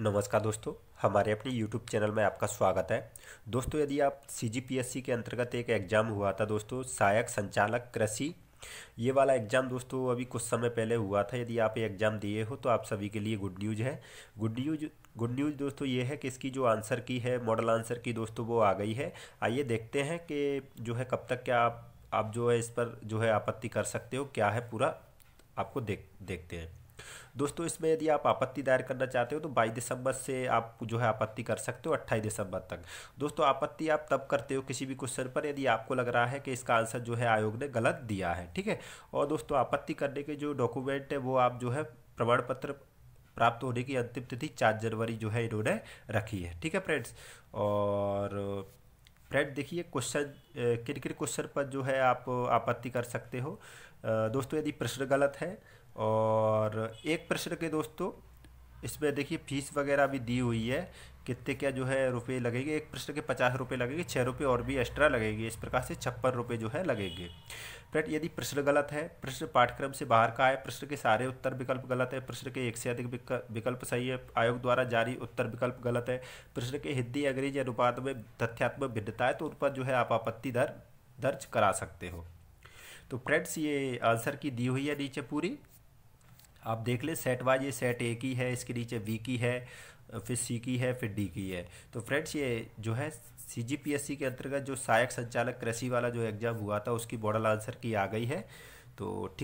नमस्कार दोस्तों हमारे अपने YouTube चैनल में आपका स्वागत है दोस्तों यदि आप सी के अंतर्गत एक एग्ज़ाम हुआ था दोस्तों सहायक संचालक कृषि ये वाला एग्ज़ाम दोस्तों अभी कुछ समय पहले हुआ था यदि आप ये एग्ज़ाम दिए हो तो आप सभी के लिए गुड न्यूज़ है गुड न्यूज़ गुड न्यूज़ दोस्तों ये है कि इसकी जो आंसर की है मॉडल आंसर की दोस्तों वो आ गई है आइए देखते हैं कि जो है कब तक क्या आप आप जो है इस पर जो है आपत्ति कर सकते हो क्या है पूरा आपको देख देखते हैं दोस्तों इसमें यदि आप आपत्ति दायर करना चाहते हो तो बाईस दिसंबर से आप जो है आपत्ति कर सकते हो अट्ठाईस दिसंबर तक दोस्तों आपत्ति आप तब करते हो किसी भी क्वेश्चन पर यदि आपको लग रहा है कि इसका आंसर जो है आयोग ने गलत दिया है ठीक है और दोस्तों आपत्ति करने के जो डॉक्यूमेंट है वो आप जो है प्रमाण पत्र प्राप्त होने की अंतिम तिथि चार जनवरी जो है इन्होंने रखी है ठीक है फ्रेंड्स और फ्रेड देखिए क्वेश्चन क्रिकेट क्वेश्चन पर जो है आप आपत्ति कर सकते हो दोस्तों यदि प्रश्न गलत है और एक प्रश्न के दोस्तों इसमें देखिए फीस वगैरह भी दी हुई है कितने क्या जो है रुपये लगेंगे एक प्रश्न के पचास रुपये लगेंगे छः रुपये और भी एक्स्ट्रा लगेगी इस प्रकार से छप्पन रुपये जो है लगेंगे फ्रेंड यदि प्रश्न गलत है प्रश्न पाठ्यक्रम से बाहर का है प्रश्न के सारे उत्तर विकल्प गलत है प्रश्न के एक से अधिक विकल्प सही है आयोग द्वारा जारी उत्तर विकल्प गलत है प्रश्न के हिंदी अंग्रेजी अनुपात में तथ्यात्मक भिन्नता है तो उन पर जो है आप आपत्ति दर दर्ज करा सकते हो तो फ्रेंड्स ये आंसर की दी हुई है नीचे पूरी आप देख लें सेट वाइज ये सेट ए की है इसके नीचे वी की है फिर सी की है फिर डी की है तो फ्रेंड्स ये जो है सी जी पी एस सी के अंतर्गत जो सहायक संचालक कृषि वाला जो एग्ज़ाम हुआ था उसकी मॉडल आंसर की आ गई है तो ठीक